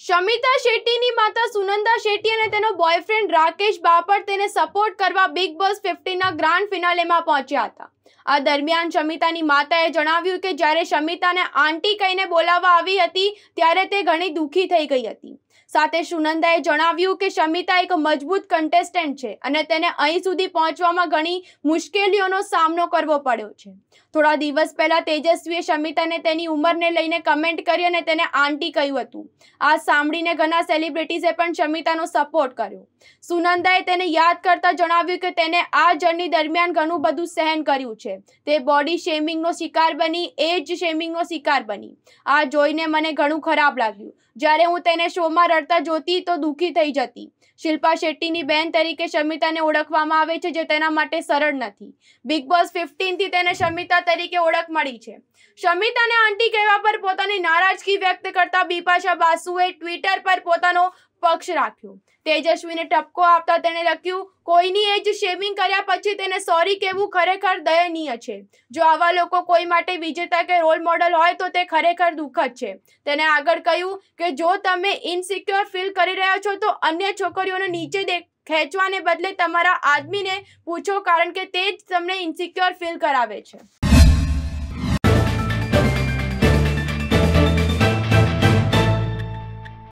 શમિતા શેટ્ટીની માતા સુનંદા શેટ્ટી અને તેનો બોયફ્રેન્ડ રાકેશ બાપટ તેને સપોર્ટ કરવા બિગ બોસ ફિફ્ટીનના ગ્રાન્ડ ફિનાલેમાં પહોંચ્યા હતા આ દરમિયાન શમિતાની માતાએ જણાવ્યું કે જ્યારે શમિતાને આંટી કહીને બોલાવવા આવી હતી ત્યારે તે ઘણી દુઃખી થઈ ગઈ હતી સાથે સુનંદાએ જણાવ્યું કે શમિતા એક મજબૂત કન્ટેસ્ટન્ટ છે અને તેને અહીં સુધી પહોંચવામાં ઘણી મુશ્કેલીઓનો સામનો કરવો પડ્યો છે થોડા દિવસ પહેલા તેજસ્વીએ શમિતાને તેની ઉંમરને લઈને કમેન્ટ કરી અને તેને આંટી કહ્યું હતું આ સાંભળીને ઘણા સેલિબ્રિટીઝે પણ શમિતાનો સપોર્ટ કર્યો સુનંદાએ તેને યાદ કરતા જણાવ્યું કે તેને આ જર્ની દરમિયાન ઘણું બધું સહન કર્યું છે તે બોડી શેમિંગનો શિકાર બની એજ શેમિંગનો શિકાર બની આ જોઈને મને ઘણું ખરાબ લાગ્યું જ્યારે હું તેને શોમાં રડતા જોતી તો દુઃખી થઈ જતી શિલ્પા શેટ્ટીની બેન તરીકે શમિતાને ઓળખવામાં આવે છે જે તેના માટે સરળ નથી બિગ બોસ ફિફ્ટીનથી તેને શમિતા તરીકે ઓળખ મળી છે શમિતાને આંટી કહેવા પર પોતાની નારાજગી વ્યક્ત કરતા બિપાશા બાસુએ ટ્વિટર પર પોતાનો પક્ષ રાખ્યો તેજસ્વીને ટપકો આપતા તેણે લખ્યું કોઈની એજ શેવિંગ કર્યા પછી તેને સોરી કહેવું ખરેખર દયનીય છે જો આવા લોકો કોઈ માટે વિજેતા કે રોલ મોડલ હોય તો તે ખરેખર દુઃખદ છે તેને આગળ કહ્યું કે જો તમે ઇનસિક્યોર ફીલ કરી રહ્યા છો તો અન્ય છોકરીઓને નીચે દેખ ખેંચવાને બદલે તમારા આદમીને પૂછો કારણ કે તે જ તમને ઇન્સિક્યોર ફીલ કરાવે છે